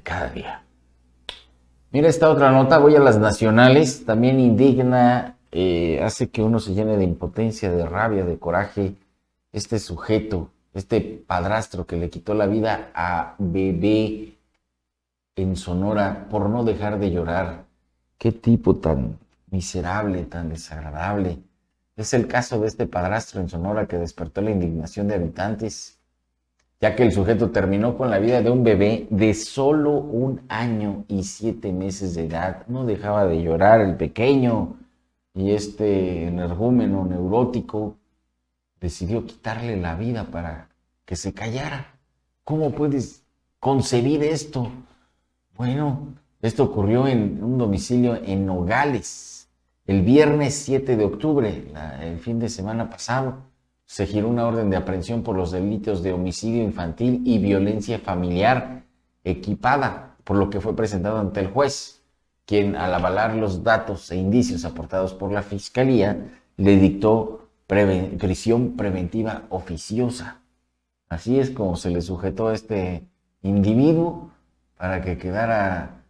cada día. Mira esta otra nota, voy a las nacionales, también indigna, eh, hace que uno se llene de impotencia, de rabia, de coraje, este sujeto, este padrastro que le quitó la vida a bebé en Sonora por no dejar de llorar. Qué tipo tan miserable, tan desagradable. Es el caso de este padrastro en Sonora que despertó la indignación de habitantes ya que el sujeto terminó con la vida de un bebé de solo un año y siete meses de edad. No dejaba de llorar el pequeño y este energúmeno neurótico decidió quitarle la vida para que se callara. ¿Cómo puedes concebir esto? Bueno, esto ocurrió en un domicilio en Nogales el viernes 7 de octubre, el fin de semana pasado se giró una orden de aprehensión por los delitos de homicidio infantil y violencia familiar equipada, por lo que fue presentado ante el juez, quien al avalar los datos e indicios aportados por la Fiscalía, le dictó prisión preventiva oficiosa. Así es como se le sujetó a este individuo para que quedara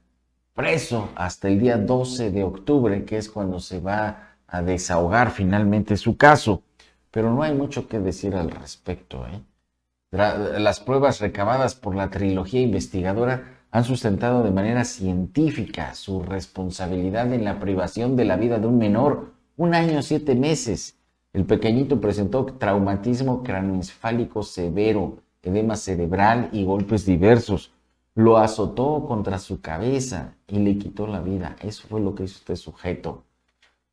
preso hasta el día 12 de octubre, que es cuando se va a desahogar finalmente su caso pero no hay mucho que decir al respecto. ¿eh? Las pruebas recabadas por la trilogía investigadora han sustentado de manera científica su responsabilidad en la privación de la vida de un menor, un año siete meses. El pequeñito presentó traumatismo craneoencefálico severo, edema cerebral y golpes diversos. Lo azotó contra su cabeza y le quitó la vida. Eso fue lo que hizo este sujeto.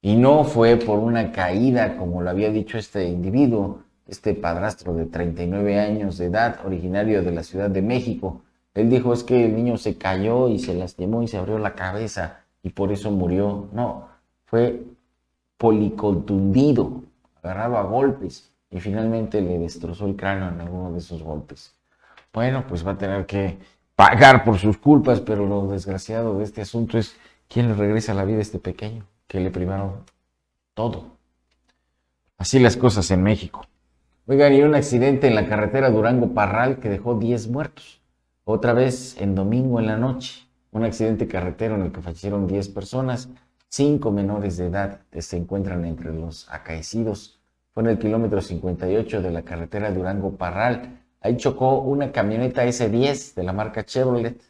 Y no fue por una caída, como lo había dicho este individuo, este padrastro de 39 años de edad, originario de la Ciudad de México. Él dijo es que el niño se cayó y se lastimó y se abrió la cabeza y por eso murió. No, fue policontundido, agarrado a golpes y finalmente le destrozó el cráneo en alguno de esos golpes. Bueno, pues va a tener que pagar por sus culpas, pero lo desgraciado de este asunto es quién le regresa la vida a este pequeño que le primaron todo. Así las cosas en México. Oigan, y un accidente en la carretera Durango-Parral que dejó 10 muertos. Otra vez en domingo en la noche. Un accidente carretero en el que fallecieron 10 personas. Cinco menores de edad se encuentran entre los acaecidos. Fue en el kilómetro 58 de la carretera Durango-Parral. Ahí chocó una camioneta S10 de la marca Chevrolet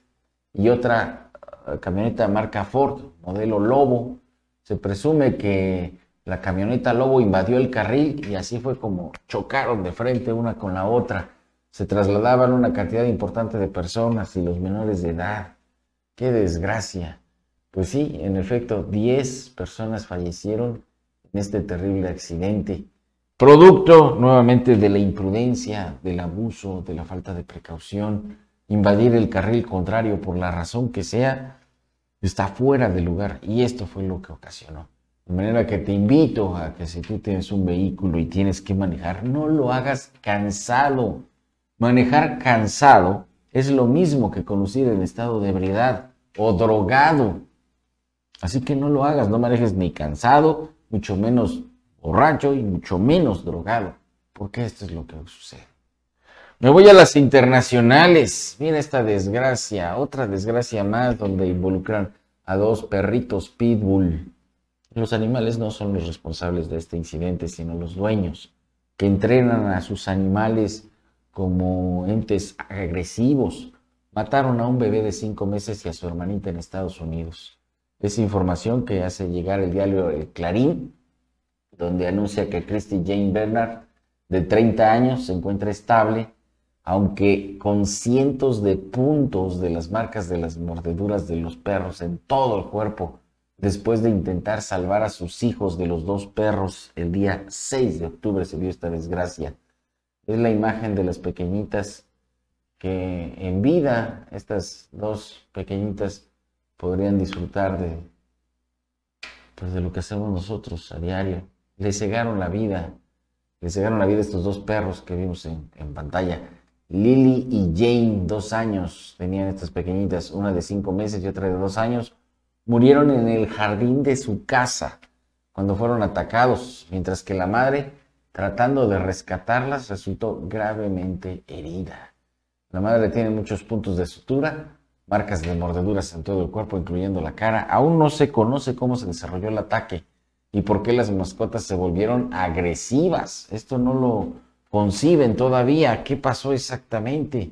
y otra eh, camioneta marca Ford, modelo Lobo, se presume que la camioneta Lobo invadió el carril y así fue como chocaron de frente una con la otra. Se trasladaban una cantidad importante de personas y los menores de edad. ¡Qué desgracia! Pues sí, en efecto, 10 personas fallecieron en este terrible accidente, producto nuevamente de la imprudencia, del abuso, de la falta de precaución, invadir el carril contrario por la razón que sea, está fuera de lugar y esto fue lo que ocasionó. De manera que te invito a que si tú tienes un vehículo y tienes que manejar, no lo hagas cansado. Manejar cansado es lo mismo que conducir en estado de ebriedad o drogado. Así que no lo hagas, no manejes ni cansado, mucho menos borracho y mucho menos drogado, porque esto es lo que sucede. Me voy a las internacionales. Mira esta desgracia, otra desgracia más donde involucran a dos perritos pitbull. Los animales no son los responsables de este incidente, sino los dueños, que entrenan a sus animales como entes agresivos. Mataron a un bebé de cinco meses y a su hermanita en Estados Unidos. Es información que hace llegar el diario El Clarín, donde anuncia que Christy Jane Bernard, de 30 años, se encuentra estable aunque con cientos de puntos de las marcas de las mordeduras de los perros en todo el cuerpo, después de intentar salvar a sus hijos de los dos perros el día 6 de octubre se vio esta desgracia. Es la imagen de las pequeñitas que en vida, estas dos pequeñitas, podrían disfrutar de, pues de lo que hacemos nosotros a diario. Le cegaron la vida, le cegaron la vida a estos dos perros que vimos en, en pantalla. Lily y Jane, dos años, tenían estas pequeñitas, una de cinco meses y otra de dos años, murieron en el jardín de su casa cuando fueron atacados, mientras que la madre, tratando de rescatarlas, resultó gravemente herida. La madre tiene muchos puntos de sutura, marcas de mordeduras en todo el cuerpo, incluyendo la cara. Aún no se conoce cómo se desarrolló el ataque y por qué las mascotas se volvieron agresivas. Esto no lo conciben todavía qué pasó exactamente.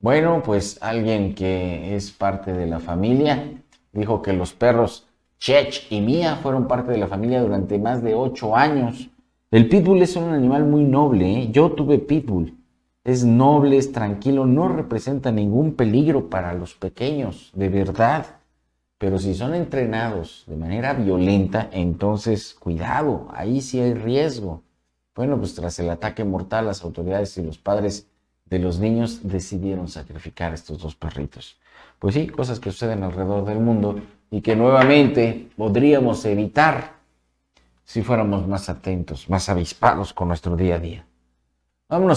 Bueno, pues alguien que es parte de la familia dijo que los perros Chech y Mia fueron parte de la familia durante más de ocho años. El pitbull es un animal muy noble. ¿eh? Yo tuve pitbull. Es noble, es tranquilo, no representa ningún peligro para los pequeños, de verdad. Pero si son entrenados de manera violenta, entonces cuidado, ahí sí hay riesgo. Bueno, pues tras el ataque mortal, las autoridades y los padres de los niños decidieron sacrificar estos dos perritos. Pues sí, cosas que suceden alrededor del mundo y que nuevamente podríamos evitar si fuéramos más atentos, más avispados con nuestro día a día. Vámonos.